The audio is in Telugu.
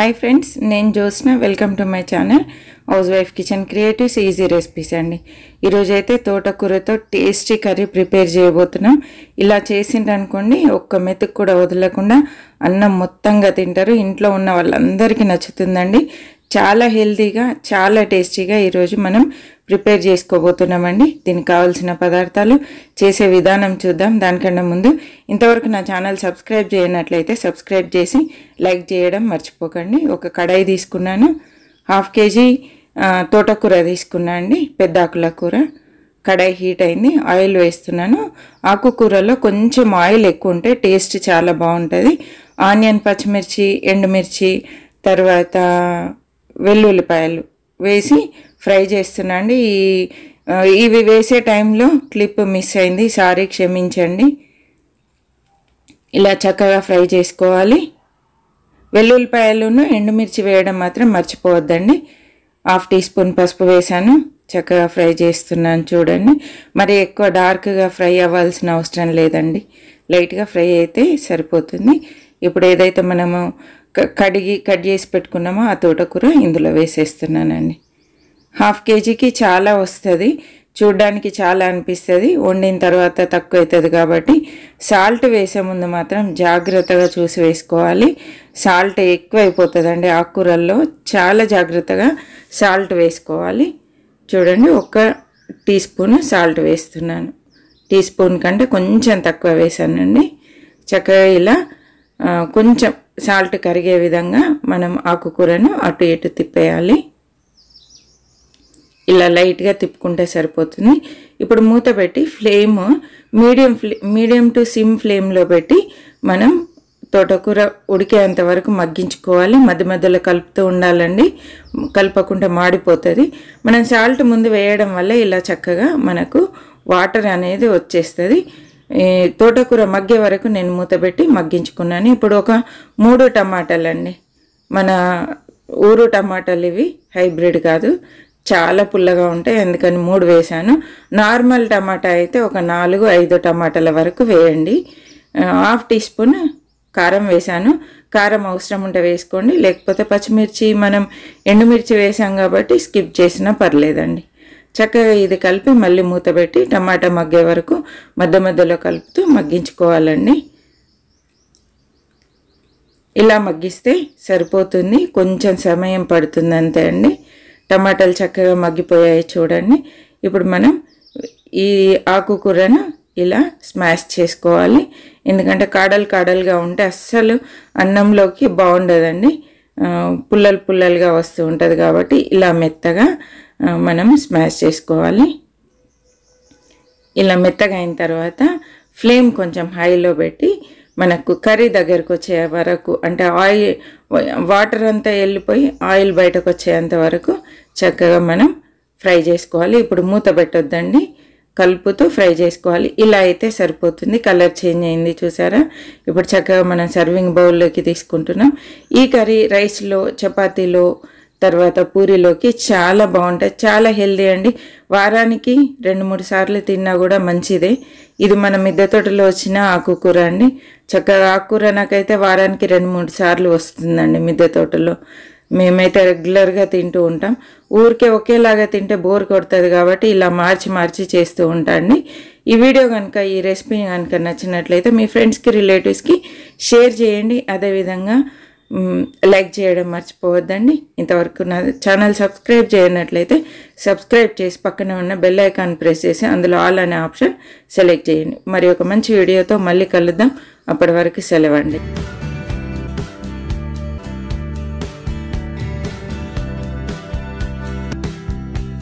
హాయ్ ఫ్రెండ్స్ నేను Jyotsna welcome to my channel house wife kitchen creatives easy recipes అండి ఈరోజైతే తోటకూరతో టేస్టీ కర్రీ ప్రిపేర్ చేయబోతున్నాం ఇలా చేసిండనుకోండి ఒక్క మెతుకు కూడా వదలకుండా అన్నం మొత్తంగా తింటారు ఇంట్లో ఉన్న వాళ్ళందరికీ నచ్చుతుందండి చాలా హెల్తీగా చాలా టేస్టీగా ఈరోజు మనం ప్రిపేర్ చేసుకోబోతున్నామండి దీనికి కావాల్సిన పదార్థాలు చేసే విధానం చూద్దాం దానికన్నా ముందు ఇంతవరకు నా ఛానల్ సబ్స్క్రైబ్ చేయనట్లయితే సబ్స్క్రైబ్ చేసి లైక్ చేయడం మర్చిపోకండి ఒక కడాయి తీసుకున్నాను హాఫ్ కేజీ తోటకూర తీసుకున్నా అండి పెద్ద ఆకుల కూర కడాయి హీట్ అయింది ఆయిల్ వేస్తున్నాను ఆకుకూరలో కొంచెం ఆయిల్ ఎక్కువ ఉంటే టేస్ట్ చాలా బాగుంటుంది ఆనియన్ పచ్చిమిర్చి ఎండుమిర్చి తర్వాత వెల్లుల్లిపాయలు వేసి ఫ్రై చేస్తున్నాండి అండి ఈ ఇవి వేసే టైంలో క్లిప్ మిస్ అయింది సారీ క్షమించండి ఇలా చక్కగా ఫ్రై చేసుకోవాలి వెల్లుల్లిపాయలును ఎండుమిర్చి వేయడం మాత్రం మర్చిపోవద్దండి హాఫ్ టీ స్పూన్ పసుపు వేశాను చక్కగా ఫ్రై చేస్తున్నాను చూడండి మరి ఎక్కువ డార్క్గా ఫ్రై అవ్వాల్సిన అవసరం లేదండి లైట్గా ఫ్రై అయితే సరిపోతుంది ఇప్పుడు ఏదైతే మనము కడిగి కట్ చేసి పెట్టుకున్నామో ఆ తోటకూర ఇందులో వేసేస్తున్నానండి హాఫ్ కేజీకి చాలా వస్తుంది చూడ్డానికి చాలా అనిపిస్తుంది వండిన తర్వాత తక్కువ అవుతుంది కాబట్టి సాల్ట్ వేసే ముందు మాత్రం జాగ్రత్తగా చూసి వేసుకోవాలి సాల్ట్ ఎక్కువైపోతుందండి ఆకుకూరల్లో చాలా జాగ్రత్తగా సాల్ట్ వేసుకోవాలి చూడండి ఒక టీ స్పూన్ సాల్ట్ వేస్తున్నాను టీ స్పూన్ కంటే కొంచెం తక్కువ వేసానండి చక్కగా ఇలా కొంచెం సాల్ట్ కరిగే విధంగా మనం ఆకుకూరను అటు ఇటు తిప్పేయాలి ఇలా లైట్గా తిప్పుకుంటే సరిపోతుంది ఇప్పుడు మూత పెట్టి flame medium flame medium to sim ఫ్లేమ్లో పెట్టి మనం తోటకూర ఉడికేంత వరకు మగ్గించుకోవాలి మధ్య మధ్యలో కలుపుతూ ఉండాలండి కలపకుండా మాడిపోతుంది మనం సాల్ట్ ముందు వేయడం వల్ల ఇలా చక్కగా మనకు వాటర్ అనేది వచ్చేస్తుంది తోటకూర మగ్గే వరకు నేను మూతబెట్టి మగ్గించుకున్నాను ఇప్పుడు ఒక మూడు టమాటాలండి మన ఊరు టమాటాలు ఇవి హైబ్రిడ్ కాదు చాలా పుల్లగా ఉంటాయి అందుకని మూడు వేశాను నార్మల్ టమాటా అయితే ఒక నాలుగు ఐదు టమాటాల వరకు వేయండి హాఫ్ టీ స్పూన్ కారం వేశాను కారం అవసరం ఉంటే వేసుకోండి లేకపోతే పచ్చిమిర్చి మనం ఎండుమిర్చి వేసాం కాబట్టి స్కిప్ చేసినా పర్లేదండి చక్కగా ఇది కలిపి మళ్ళీ మూతబెట్టి టమాటా మగ్గే వరకు మధ్య మధ్యలో కలుపుతూ మగ్గించుకోవాలండి ఇలా మగ్గిస్తే సరిపోతుంది కొంచెం సమయం పడుతుంది అంతే అండి టమాటాలు చక్కగా మగ్గిపోయాయి చూడండి ఇప్పుడు మనం ఈ ఆకుకూరను ఇలా స్మాష్ చేసుకోవాలి ఎందుకంటే కాడలు కాడలుగా ఉంటే అస్సలు అన్నంలోకి బాగుండదండి పుల్లలు పుల్లలుగా వస్తూ ఉంటుంది కాబట్టి ఇలా మెత్తగా మనం స్మాష్ చేసుకోవాలి ఇలా మెత్తగా అయిన తర్వాత ఫ్లేమ్ కొంచెం హైలో పెట్టి మనకు కర్రీ దగ్గరకు వచ్చే వరకు అంటే ఆయిల్ వాటర్ అంతా వెళ్ళిపోయి ఆయిల్ బయటకు వచ్చేంత వరకు చక్కగా మనం ఫ్రై చేసుకోవాలి ఇప్పుడు మూత పెట్టొద్దండి కలుపుతూ ఫ్రై చేసుకోవాలి ఇలా అయితే సరిపోతుంది కలర్ చేంజ్ అయింది చూసారా ఇప్పుడు చక్కగా మనం సర్వింగ్ బౌల్లోకి తీసుకుంటున్నాం ఈ కర్రీ రైస్లో చపాతీలో తర్వాత పూరిలోకి చాలా బాగుంటాయి చాలా హెల్దీ అండి వారానికి రెండు మూడు సార్లు తిన్నా కూడా మంచిదే ఇది మన మిద్దె తోటలో వచ్చిన ఆకుకూర అండి చక్కగా ఆకుకూర నాకైతే వారానికి రెండు మూడు సార్లు వస్తుందండి మిద్దె తోటలో మేమైతే రెగ్యులర్గా తింటూ ఉంటాం ఊరికే ఒకేలాగా తింటే బోర్ కొడుతుంది కాబట్టి ఇలా మార్చి మార్చి చేస్తూ ఉంటాండి ఈ వీడియో కనుక ఈ రెసిపీ కనుక నచ్చినట్లయితే మీ ఫ్రెండ్స్కి రిలేటివ్స్కి షేర్ చేయండి అదేవిధంగా లైక్ చేయడం మర్చిపోవద్దండి ఇంతవరకు నా ఛానల్ సబ్స్క్రైబ్ చేయనట్లయితే సబ్స్క్రైబ్ చేసి పక్కన ఉన్న బెల్ ఐకాన్ ప్రెస్ చేసి అందులో ఆల్ అనే ఆప్షన్ సెలెక్ట్ చేయండి మరి ఒక మంచి వీడియోతో మళ్ళీ కలుద్దాం అప్పటి వరకు సెలవండి